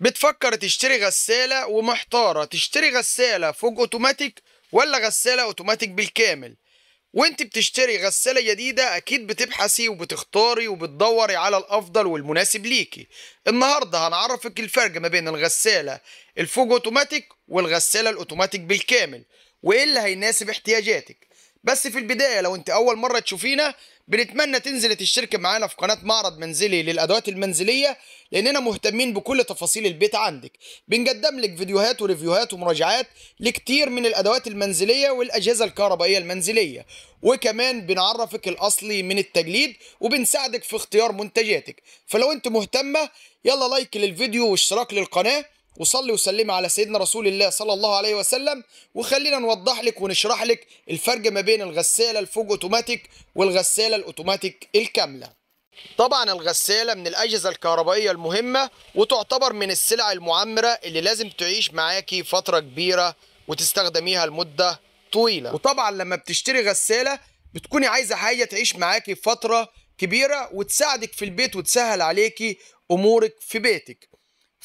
بتفكر تشتري غسالة ومحتارة تشتري غسالة فوق اوتوماتيك ولا غسالة اوتوماتيك بالكامل وانت بتشتري غسالة جديدة اكيد بتبحثي وبتختاري وبتدوري على الافضل والمناسب ليكي النهاردة هنعرفك الفرق ما بين الغسالة الفوق اوتوماتيك والغسالة الاوتوماتيك بالكامل وايه اللي هيناسب احتياجاتك بس في البدايه لو انت اول مره تشوفينا بنتمنى تنزل تشترك معانا في قناه معرض منزلي للادوات المنزليه لاننا مهتمين بكل تفاصيل البيت عندك بنقدم لك فيديوهات وريفيوهات ومراجعات لكتير من الادوات المنزليه والاجهزه الكهربائيه المنزليه وكمان بنعرفك الاصلي من التجليد وبنساعدك في اختيار منتجاتك فلو انت مهتمه يلا لايك للفيديو واشتراك للقناه وصلي وسلمي على سيدنا رسول الله صلى الله عليه وسلم وخلينا نوضح لك ونشرح لك الفرق ما بين الغسالة الفوق اوتوماتيك والغسالة الاوتوماتيك الكاملة طبعا الغسالة من الأجهزة الكهربائية المهمة وتعتبر من السلع المعمرة اللي لازم تعيش معاكي فترة كبيرة وتستخدميها لمدة طويلة وطبعا لما بتشتري غسالة بتكوني عايزة حاجة تعيش معاكي فترة كبيرة وتساعدك في البيت وتسهل عليكي أمورك في بيتك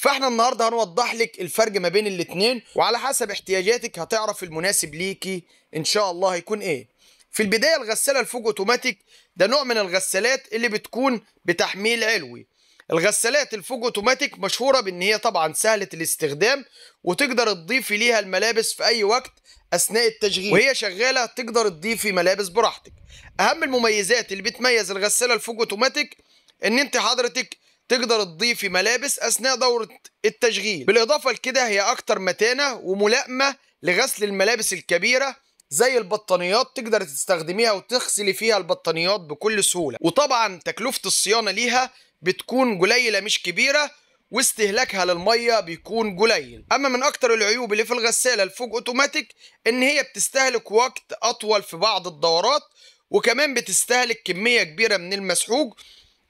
فاحنا النهارده هنوضح لك الفرق ما بين الاثنين وعلى حسب احتياجاتك هتعرف المناسب ليكي ان شاء الله هيكون ايه في البدايه الغساله الفوج اوتوماتيك ده نوع من الغسالات اللي بتكون بتحميل علوي الغسالات الفوج اوتوماتيك مشهوره بان هي طبعا سهله الاستخدام وتقدر تضيفي ليها الملابس في اي وقت اثناء التشغيل وهي شغاله تقدر تضيفي ملابس براحتك اهم المميزات اللي بتميز الغساله الفوج اوتوماتيك ان انت حضرتك تقدر تضيفي ملابس أثناء دورة التشغيل بالإضافة لكده هي أكتر متانة وملائمة لغسل الملابس الكبيرة زي البطانيات تقدر تستخدميها وتغسلي فيها البطانيات بكل سهولة وطبعا تكلفة الصيانة ليها بتكون قليلة مش كبيرة واستهلاكها للميه بيكون قليل اما من اكتر العيوب اللي في الغساله الفوق اوتوماتيك ان هي بتستهلك وقت اطول في بعض الدورات وكمان بتستهلك كميه كبيره من المسحوق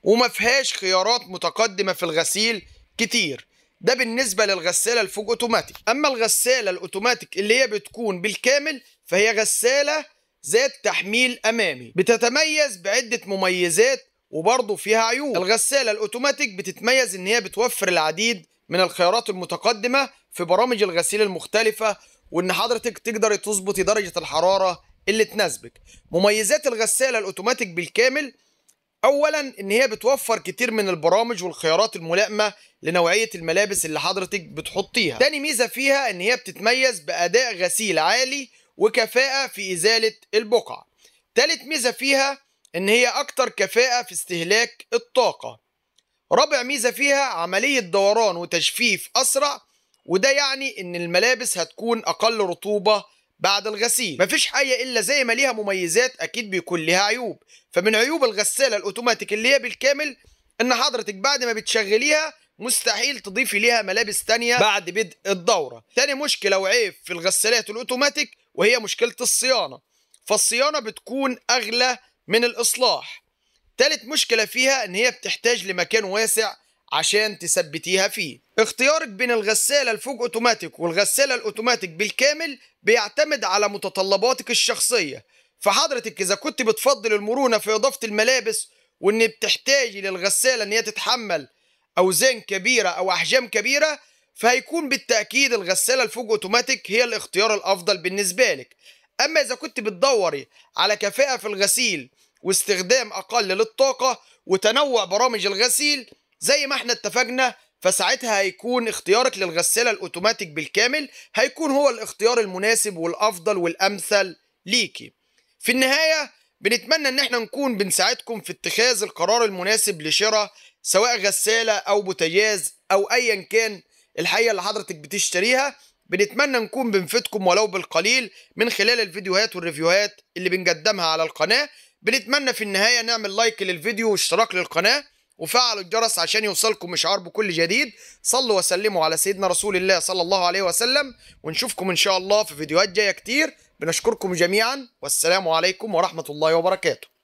وما فيهاش خيارات متقدمة في الغسيل كتير ده بالنسبة للغسالة الفوق اوتوماتيك اما الغسالة الاوتوماتيك اللي هي بتكون بالكامل فهي غسالة ذات تحميل امامي بتتميز بعدة مميزات وبرضه فيها عيوب الغسالة الاوتوماتيك بتتميز ان هي بتوفر العديد من الخيارات المتقدمة في برامج الغسيل المختلفة وان حضرتك تقدري تظبطي درجة الحرارة اللي تناسبك مميزات الغسالة الاوتوماتيك بالكامل اولا ان هي بتوفر كتير من البرامج والخيارات الملائمه لنوعيه الملابس اللي حضرتك بتحطيها تاني ميزه فيها ان هي بتتميز باداء غسيل عالي وكفاءه في ازاله البقع تالت ميزه فيها ان هي اكتر كفاءه في استهلاك الطاقه رابع ميزه فيها عمليه دوران وتجفيف اسرع وده يعني ان الملابس هتكون اقل رطوبه بعد الغسيل مفيش حاجة إلا زي ما ليها مميزات أكيد بيكون ليها عيوب فمن عيوب الغسالة الأوتوماتيك اللي هي بالكامل إن حضرتك بعد ما بتشغليها مستحيل تضيفي ليها ملابس تانية بعد بدء الدورة تاني مشكلة وعيب في الغسالات الأوتوماتيك وهي مشكلة الصيانة فالصيانة بتكون أغلى من الإصلاح تالت مشكلة فيها إن هي بتحتاج لمكان واسع عشان تثبتيها فيه اختيارك بين الغسالة الفوق اوتوماتيك والغسالة الاوتوماتيك بالكامل بيعتمد على متطلباتك الشخصية فحضرتك اذا كنت بتفضل المرونة في اضافة الملابس وان بتحتاجي للغسالة ان هي تتحمل اوزان كبيرة او احجام كبيرة فهيكون بالتأكيد الغسالة الفوق اوتوماتيك هي الاختيار الافضل بالنسبة لك اما اذا كنت بتدوري على كفاءة في الغسيل واستخدام اقل للطاقة وتنوع برامج الغسيل زي ما احنا اتفقنا فساعتها هيكون اختيارك للغسالة الاوتوماتيك بالكامل هيكون هو الاختيار المناسب والافضل والامثل ليكي في النهاية بنتمنى ان احنا نكون بنساعدكم في اتخاذ القرار المناسب لشراء سواء غسالة او بوتاجاز او ايا كان الحقيقة اللي حضرتك بتشتريها بنتمنى نكون بنفيدكم ولو بالقليل من خلال الفيديوهات والريفيوهات اللي بنقدمها على القناة بنتمنى في النهاية نعمل لايك للفيديو واشتراك للقناة وفعلوا الجرس عشان يوصلكم مشعار بكل جديد صلوا وسلموا على سيدنا رسول الله صلى الله عليه وسلم ونشوفكم إن شاء الله في فيديوهات جاية كتير بنشكركم جميعا والسلام عليكم ورحمة الله وبركاته